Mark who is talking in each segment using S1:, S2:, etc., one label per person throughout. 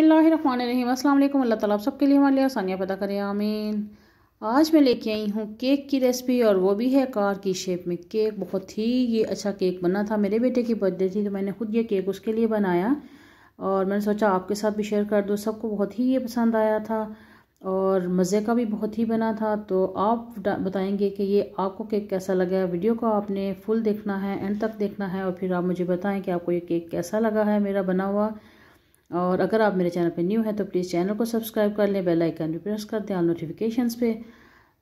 S1: अस्सलाम वालेकुम अल्लाह ताला सबके लिए हमारे लिए आसानियाँ पैदा करें आमीन आज मैं लेके आई हूँ केक की रेसिपी और वो भी है कार की शेप में केक बहुत ही ये अच्छा केक बना था मेरे बेटे की बर्थडे थी तो मैंने खुद ये केक उसके लिए बनाया और मैंने सोचा आपके साथ भी शेयर कर दो सबको बहुत ही ये पसंद आया था और मज़े का भी बहुत ही बना था तो आप बताएंगे कि ये आपको केक कैसा लगा वीडियो को आपने फुल देखना है एंड तक देखना है और फिर आप मुझे बताएं कि आपको ये केक कैसा लगा है मेरा बना हुआ और अगर आप मेरे चैनल पे न्यू हैं तो प्लीज़ चैनल को सब्सक्राइब कर लें बेल आइकन भी प्रेस कर दें नोटिफिकेशन पर पे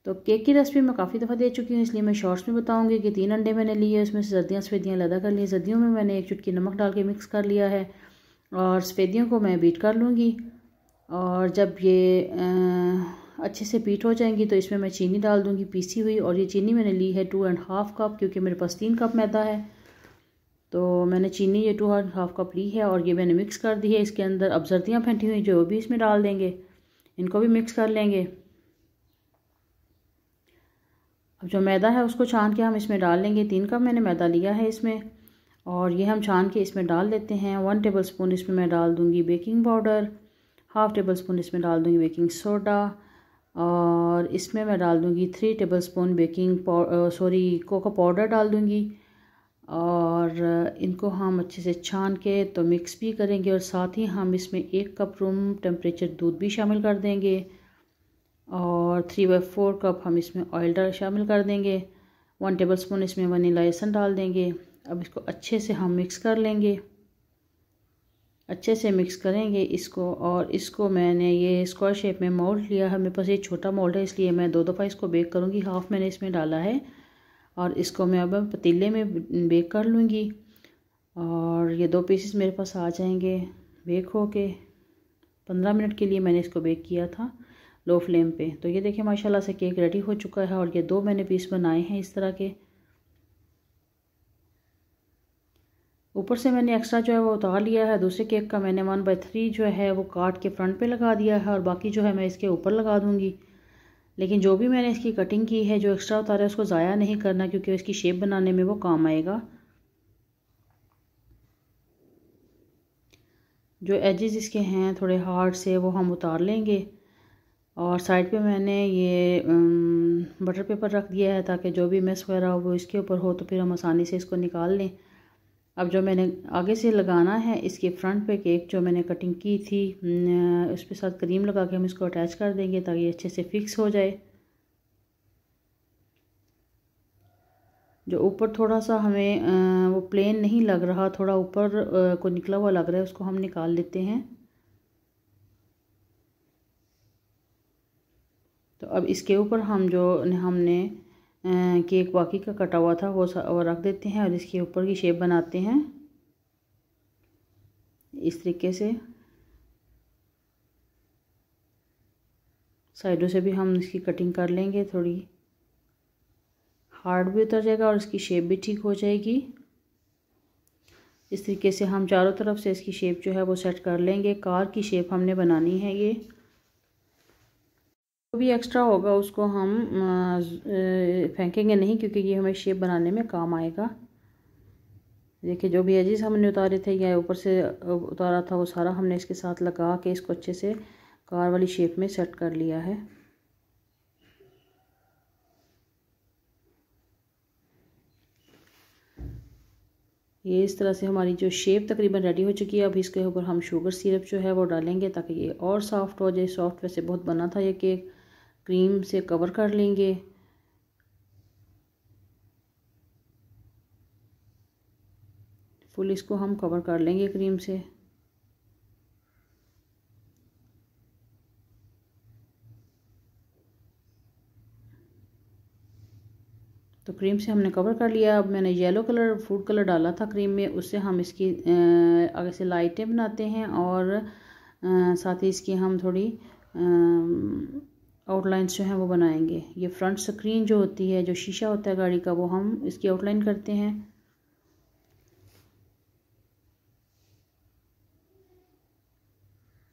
S1: तो केक की रेसिपी मैं काफ़ी दफ़ा दे चुकी हूँ इसलिए मैं शॉर्ट्स में बताऊँगी कि तीन अंडे मैंने लिए उसमें से सर्दियाँ सफेदियाँ लदा कर ली सर्दियों में मैंने एक चुटकी नमक डाल के मिक्स कर लिया है और सफेदियों को मैं बीट कर लूँगी और जब ये आ, अच्छे से पीट हो जाएंगी तो इसमें मैं चीनी डाल दूँगी पीसी हुई और ये चीनी मैंने ली है टू एंड हाफ़ कप क्योंकि मेरे पास तीन कप मैदा है तो मैंने चीनी ये टू हाफ कप ली है और ये मैंने मिक्स कर दी है इसके अंदर अब सर्दियाँ फेंटी हुई जो भी इसमें डाल देंगे इनको भी मिक्स कर लेंगे अब जो मैदा है उसको छान के हम इसमें डाल लेंगे तीन कप मैंने मैदा लिया है इसमें और ये हम छान के इसमें डाल देते हैं वन टेबल स्पून इसमें मैं डाल दूँगी baking powder half tablespoon इसमें डाल दूँगी बेकिंग सोडा और इसमें मैं डाल दूँगी three tablespoon baking sorry cocoa powder डाल दूँगी और इनको हम अच्छे से छान के तो मिक्स भी करेंगे और साथ ही हम इसमें एक कप रूम टेम्परेचर दूध भी शामिल कर देंगे और थ्री बाई फोर कप हम इसमें ऑयल डाल शामिल कर देंगे वन टेबल स्पून इसमें वनीला लहसन डाल देंगे अब इसको अच्छे से हम मिक्स कर लेंगे अच्छे से मिक्स करेंगे इसको और इसको मैंने ये स्क्वायर शेप में मोल्ड लिया है मेरे पास ये छोटा मोल्ड है इसलिए मैं दो दफ़ा इसको बेक करूँगी हाफ़ मैंने इसमें डाला है और इसको मैं अब पतीले में बेक कर लूँगी और ये दो पीसेस मेरे पास आ जाएंगे बेक हो के पंद्रह मिनट के लिए मैंने इसको बेक किया था लो फ्लेम पे तो ये देखिए माशाल्लाह से केक रेडी हो चुका है और ये दो मैंने पीस बनाए हैं इस तरह के ऊपर से मैंने एक्स्ट्रा जो है वो उतार लिया है दूसरे केक का मैंने वन बाई थ्री जो है वो काट के फ्रंट पे लगा दिया है और बाकी जो है मैं इसके ऊपर लगा दूँगी लेकिन जो भी मैंने इसकी कटिंग की है जो एक्स्ट्रा उतारा है उसको ज़ाया नहीं करना क्योंकि इसकी शेप बनाने में वो काम आएगा जो एजेस इसके हैं थोड़े हार्ड से वो हम उतार लेंगे और साइड पे मैंने ये बटर पेपर रख दिया है ताकि जो भी मेस वगैरह हो वो इसके ऊपर हो तो फिर हम आसानी से इसको निकाल लें अब जो मैंने आगे से लगाना है इसके फ्रंट पे केक जो मैंने कटिंग की थी उसके साथ क्रीम लगा के हम इसको अटैच कर देंगे ताकि अच्छे से फिक्स हो जाए जो ऊपर थोड़ा सा हमें वो प्लेन नहीं लग रहा थोड़ा ऊपर को निकला हुआ लग रहा है उसको हम निकाल लेते हैं तो अब इसके ऊपर हम जो हमने केक बाकी का कटा हुआ था वो और रख देते हैं और इसके ऊपर की शेप बनाते हैं इस तरीके से साइडों से भी हम इसकी कटिंग कर लेंगे थोड़ी हार्ड भी उतर जाएगा और इसकी शेप भी ठीक हो जाएगी इस तरीके से हम चारों तरफ से इसकी शेप जो है वो सेट कर लेंगे कार की शेप हमने बनानी है ये जो भी एक्स्ट्रा होगा उसको हम फेंकेंगे नहीं क्योंकि ये हमें शेप बनाने में काम आएगा देखिए जो भी एजिस हमने उतारे थे या ऊपर से उतारा था वो सारा हमने इसके साथ लगा के इसको अच्छे से कार वाली शेप में सेट कर लिया है ये इस तरह से हमारी जो शेप तकरीबन रेडी हो चुकी है अब इसके ऊपर हम शुगर सिरप जो है वो डालेंगे ताकि ये और सॉफ्ट हो जाए सॉफ्ट वैसे बहुत बना था ये केक क्रीम से कवर कर लेंगे फुल इसको हम कवर कर लेंगे क्रीम से तो क्रीम से हमने कवर कर लिया अब मैंने येलो कलर फूड कलर डाला था क्रीम में उससे हम इसकी आगे से लाइटें बनाते हैं और साथ ही इसकी हम थोड़ी आ, आउटलाइंस जो हैं वो बनाएंगे ये फ्रंट स्क्रीन जो होती है जो शीशा होता है गाड़ी का वो हम इसकी आउटलाइन करते हैं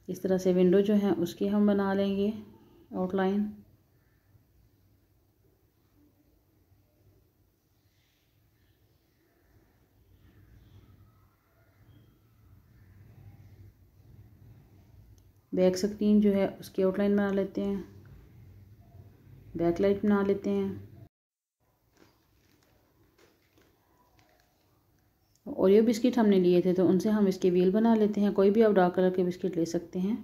S1: इस तरह से विंडो जो है उसकी हम बना लेंगे आउटलाइन बैक स्क्रीन जो है उसकी आउटलाइन बना लेते हैं बैक बना लेते हैं ओरियो बिस्किट हमने लिए थे तो उनसे हम इसके व्हील बना लेते हैं कोई भी आप डार्क कलर के बिस्किट ले सकते हैं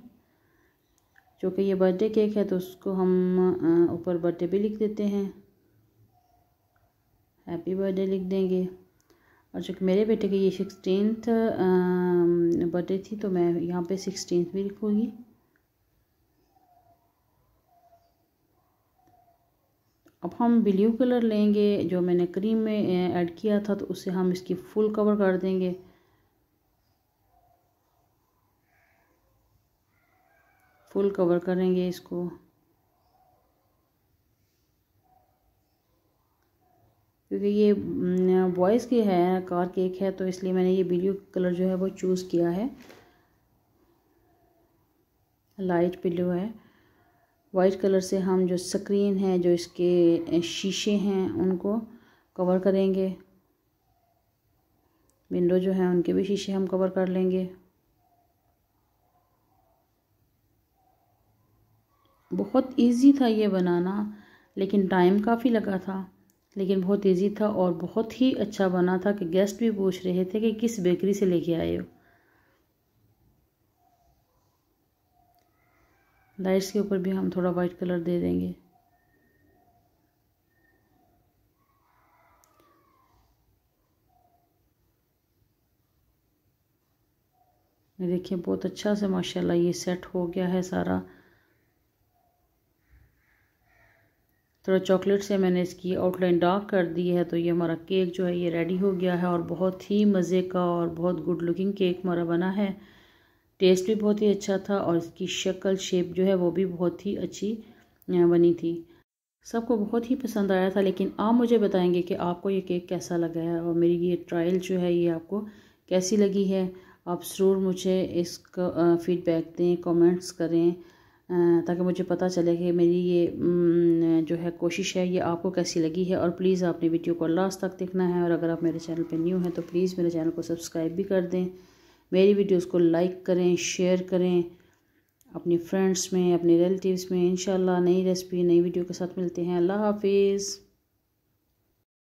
S1: क्योंकि ये बर्थडे केक है तो उसको हम ऊपर बर्थडे भी लिख देते हैं हैप्पी बर्थडे लिख देंगे और चूँकि मेरे बेटे की ये सिक्सटीन बर्थडे थी तो मैं यहाँ पे सिक्सटीन भी लिखूँगी अब हम ब्ल्यू कलर लेंगे जो मैंने क्रीम में ऐड किया था तो उससे हम इसकी फुल कवर कर देंगे फुल कवर करेंगे इसको क्योंकि ये बॉयज़ की है कार केक है तो इसलिए मैंने ये ब्ल्यू कलर जो है वो चूज़ किया है लाइट ब्ल्यू है वाइट कलर से हम जो स्क्रीन है जो इसके शीशे हैं उनको कवर करेंगे विंडो जो है उनके भी शीशे हम कवर कर लेंगे बहुत इजी था ये बनाना लेकिन टाइम काफ़ी लगा था लेकिन बहुत इजी था और बहुत ही अच्छा बना था कि गेस्ट भी पूछ रहे थे कि किस बेकरी से लेके आए हो लाइट्स के ऊपर भी हम थोड़ा वाइट कलर दे देंगे देखिए बहुत अच्छा से माशाल्लाह ये सेट हो गया है सारा थोड़ा चॉकलेट से मैंने इसकी आउटलाइन डार्क कर दी है तो ये हमारा केक जो है ये रेडी हो गया है और बहुत ही मज़े का और बहुत गुड लुकिंग केक हमारा बना है टेस्ट भी बहुत ही अच्छा था और इसकी शक्ल शेप जो है वो भी बहुत ही अच्छी बनी थी सबको बहुत ही पसंद आया था लेकिन आप मुझे बताएंगे कि आपको ये केक कैसा लगा है और मेरी ये ट्रायल जो है ये आपको कैसी लगी है आप ज़रूर मुझे इसका फीडबैक दें कमेंट्स करें ताकि मुझे पता चले कि मेरी ये जो है कोशिश है ये आपको कैसी लगी है और प्लीज़ आपने वीडियो को लास्ट तक देखना है और अगर आप मेरे चैनल पर न्यू हैं तो प्लीज़ मेरे चैनल को सब्सक्राइब भी कर दें मेरी वीडियोस को लाइक करें शेयर करें अपने फ्रेंड्स में अपने रिलेटिव्स में इंशाल्लाह नई रेसिपी नई वीडियो के साथ मिलते हैं अल्लाह हाफिज़